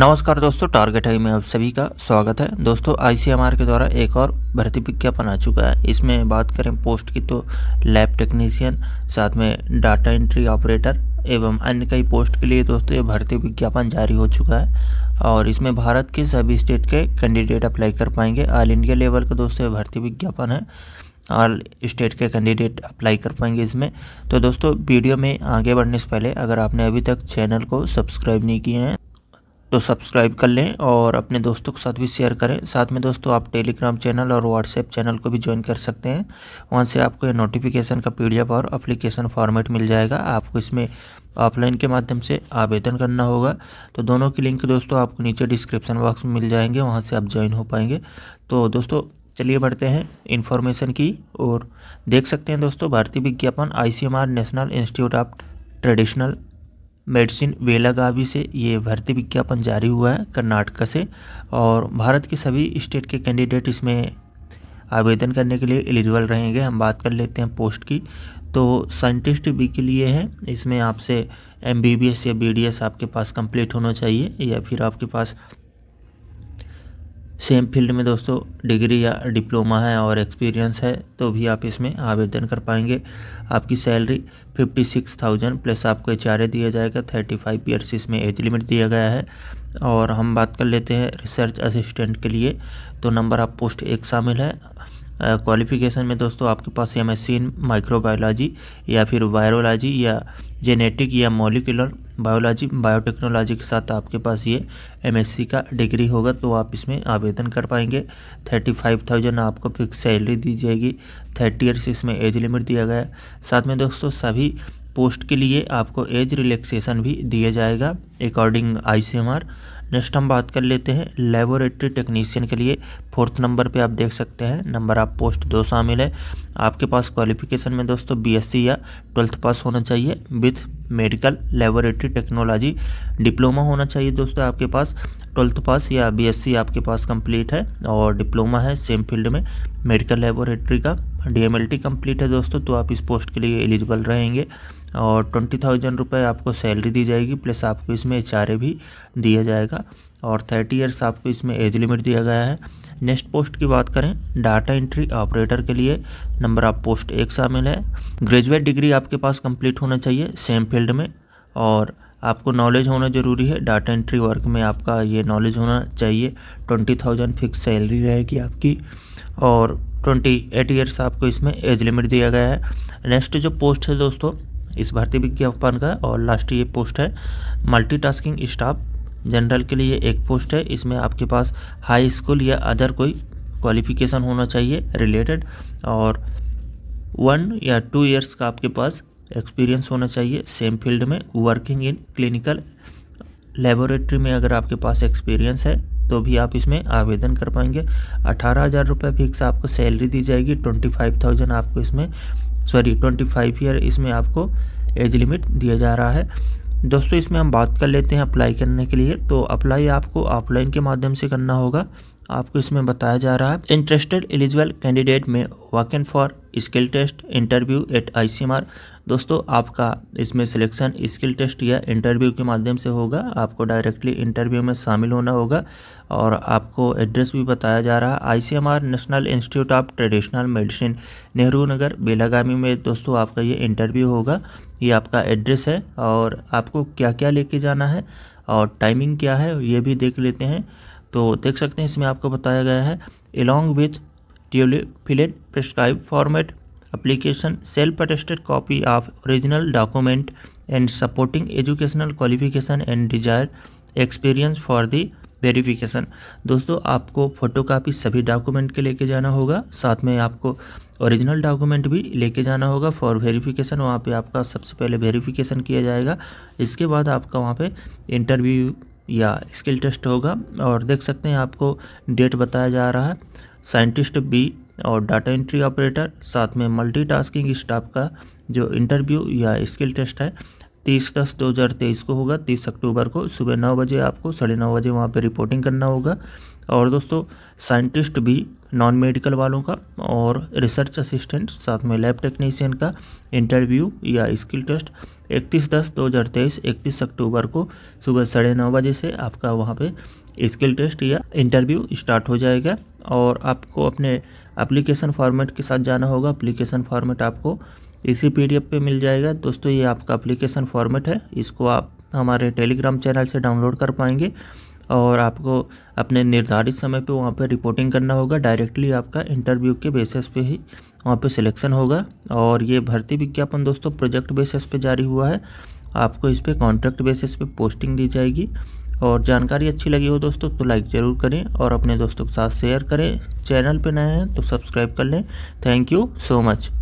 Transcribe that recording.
नमस्कार दोस्तों target high में आप सभी का स्वागत है दोस्तों आईसीएमआर के द्वारा एक और भर्ती विज्ञापन आ चुका है इसमें बात करें पोस्ट की तो लैब टेक्नीशियन साथ में डाटा एंट्री ऑपरेटर एवं अन्य कई पोस्ट के लिए दोस्तों ये भर्ती विज्ञापन जारी हो चुका है और इसमें भारत के सभी स्टेट के कैंडिडेट अप्लाई कर पाएंगे ऑल इंडिया लेवल का दोस्तों ये भर्ती विज्ञापन है ऑल स्टेट के कैंडिडेट अप्लाई कर पाएंगे इसमें तो दोस्तों वीडियो में आगे बढ़ने से पहले अगर आपने अभी तक चैनल को सब्सक्राइब नहीं किए हैं तो सब्सक्राइब कर लें और अपने दोस्तों के साथ भी शेयर करें साथ में दोस्तों आप टेलीग्राम चैनल और व्हाट्सएप चैनल को भी ज्वाइन कर सकते हैं वहाँ से आपको ये नोटिफिकेशन का पीडीएफ और अप्लीकेशन फॉर्मेट मिल जाएगा आपको इसमें ऑफलाइन के माध्यम से आवेदन करना होगा तो दोनों की लिंक दोस्तों आपको नीचे डिस्क्रिप्शन बॉक्स में मिल जाएंगे वहाँ से आप ज्वाइन हो पाएंगे तो दोस्तों चलिए बढ़ते हैं इन्फॉर्मेशन की और देख सकते हैं दोस्तों भारतीय विज्ञापन आई national institute of traditional medicine Belagavi से ये भर्ती विज्ञापन जारी हुआ है कर्नाटका से और भारत के सभी स्टेट के कैंडिडेट इसमें आवेदन करने के लिए एलिजिबल रहेंगे हम बात कर लेते हैं पोस्ट की तो साइंटिस्ट भी के लिए है इसमें आपसे एम बी बी एस या बी डी एस आपके पास कंप्लीट होना चाहिए या फिर आपके पास सेम फील्ड में दोस्तों डिग्री या डिप्लोमा है और एक्सपीरियंस है तो भी आप इसमें आवेदन कर पाएंगे आपकी salary fifty six thousand plus आपको एच आर ए दिया जाएगा थर्टी फाइव ईयर्स इसमें एज लिमिट दिया गया है और हम बात कर लेते हैं रिसर्च असिस्टेंट के लिए तो नंबर आप पोस्ट एक शामिल है क्वालिफिकेशन में दोस्तों आपके पास M S C in microbiology या फिर वायरोलॉजी या जेनेटिक या मोलिकुलर बायोलॉजी बायोटेक्नोलॉजी के साथ आपके पास ये एमएससी का डिग्री होगा तो आप इसमें आवेदन कर पाएंगे थर्टी फाइव थाउजेंड आपको फिक्स सैलरी दी जाएगी थर्टी ईयर्स इसमें एज लिमिट दिया गया है साथ में दोस्तों सभी पोस्ट के लिए आपको एज रिलैक्सेशन भी दिया जाएगा according I C M R next हम बात कर लेते हैं लेबोरेटरी टेक्नीशियन के लिए फोर्थ नंबर पे आप देख सकते हैं नंबर आप पोस्ट दो शामिल है आपके पास क्वालिफिकेशन में दोस्तों बीएससी या ट्वेल्थ पास होना चाहिए with medical laboratory technology diploma होना चाहिए दोस्तों आपके पास ट्वेल्थ पास या बीएससी आपके पास कंप्लीट है और डिप्लोमा है सेम फील्ड में मेडिकल लेबोरेटरी का डीएमएलटी कंप्लीट है दोस्तों तो आप इस पोस्ट के लिए एलिजिबल रहेंगे और ट्वेंटी थाउजेंड रुपये आपको सैलरी दी जाएगी प्लस आपको इसमें एच भी दिया जाएगा और थर्टी ईयर्स आपको इसमें एज लिमिट दिया गया है नेक्स्ट पोस्ट की बात करें डाटा एंट्री ऑपरेटर के लिए नंबर ऑफ पोस्ट एक शामिल है ग्रेजुएट डिग्री आपके पास कंप्लीट होना चाहिए सेम फील्ड में और आपको नॉलेज होना ज़रूरी है डाटा एंट्री वर्क में आपका ये नॉलेज होना चाहिए ट्वेंटी थाउजेंड फिक्स सैलरी रहेगी आपकी और ट्वेंटी एट ईयर्स आपको इसमें एज लिमिट दिया गया है नेक्स्ट जो पोस्ट है दोस्तों इस भर्ती विज्ञापन का और लास्ट ये पोस्ट है मल्टीटास्किंग स्टाफ जनरल के लिए एक पोस्ट है इसमें आपके पास हाई स्कूल या अदर कोई क्वालिफिकेशन होना चाहिए रिलेटेड और वन या टू इयर्स का आपके पास एक्सपीरियंस होना चाहिए सेम फील्ड में वर्किंग इन क्लिनिकल लेबोरेटरी में अगर आपके पास एक्सपीरियंस है तो भी आप इसमें आवेदन कर पाएंगे अठारह हज़ार रुपये फिक्स आपको सैलरी दी जाएगी ट्वेंटी फाइव थाउजेंड आपको इसमें सॉरी ट्वेंटी फाइव ईयर इसमें आपको एज लिमिट दिया जा रहा है दोस्तों इसमें हम बात कर लेते हैं अप्लाई करने के लिए तो अप्लाई आपको ऑफलाइन के माध्यम से करना होगा आपको इसमें बताया जा रहा है interested eligible candidate may in for skill test interview at ICMR दोस्तों आपका इसमें सिलेक्शन स्किल टेस्ट या इंटरव्यू के माध्यम से होगा आपको डायरेक्टली इंटरव्यू में शामिल होना होगा और आपको एड्रेस भी बताया जा रहा है ICMR national institute of traditional medicine Nehru Nagar Belagavi में दोस्तों आपका ये इंटरव्यू होगा ये आपका एड्रेस है और आपको क्या क्या लेके जाना है और टाइमिंग क्या है ये भी देख लेते हैं तो देख सकते हैं इसमें आपको बताया गया है along with duly filled prescribe format application self attested copy of original document and supporting educational qualification and desire experience for the verification दोस्तों आपको फोटोकॉपी सभी डॉक्यूमेंट के लेके जाना होगा साथ में आपको ओरिजिनल डॉक्यूमेंट भी लेके जाना होगा फॉर वेरिफिकेशन वहाँ पे आपका सबसे पहले वेरिफिकेशन किया जाएगा इसके बाद आपका वहाँ पे इंटरव्यू या स्किल टेस्ट होगा और देख सकते हैं आपको डेट बताया जा रहा है साइंटिस्ट बी और डाटा एंट्री ऑपरेटर साथ में मल्टीटास्किंग स्टाफ का जो इंटरव्यू या स्किल टेस्ट है तीस दस दो हज़ार तेईस को होगा तीस अक्टूबर को सुबह नौ बजे आपको साढ़े नौ बजे वहाँ पे रिपोर्टिंग करना होगा और दोस्तों साइंटिस्ट भी नॉन मेडिकल वालों का और रिसर्च असिस्टेंट साथ में लैब टेक्नीशियन का इंटरव्यू या स्किल टेस्ट इकतीस दस दो हज़ार तेईस इकतीस अक्टूबर को सुबह साढ़े नौ बजे से आपका वहाँ पे स्किल टेस्ट या इंटरव्यू स्टार्ट हो जाएगा और आपको अपने एप्लीकेशन फॉर्मेट के साथ जाना होगा एप्लीकेशन फॉर्मेट आपको इसी पी पे मिल जाएगा दोस्तों ये आपका एप्लीकेशन फॉर्मेट है इसको आप हमारे टेलीग्राम चैनल से डाउनलोड कर पाएंगे और आपको अपने निर्धारित समय पे वहाँ पे रिपोर्टिंग करना होगा डायरेक्टली आपका इंटरव्यू के बेसिस पे ही वहाँ पे सिलेक्शन होगा और ये भर्ती विज्ञापन दोस्तों प्रोजेक्ट बेसिस पे जारी हुआ है आपको इस पर कॉन्ट्रैक्ट बेसिस पे पोस्टिंग दी जाएगी और जानकारी अच्छी लगी हो दोस्तों तो लाइक ज़रूर करें और अपने दोस्तों के साथ शेयर करें चैनल पर नए हैं तो सब्सक्राइब कर लें थैंक यू सो मच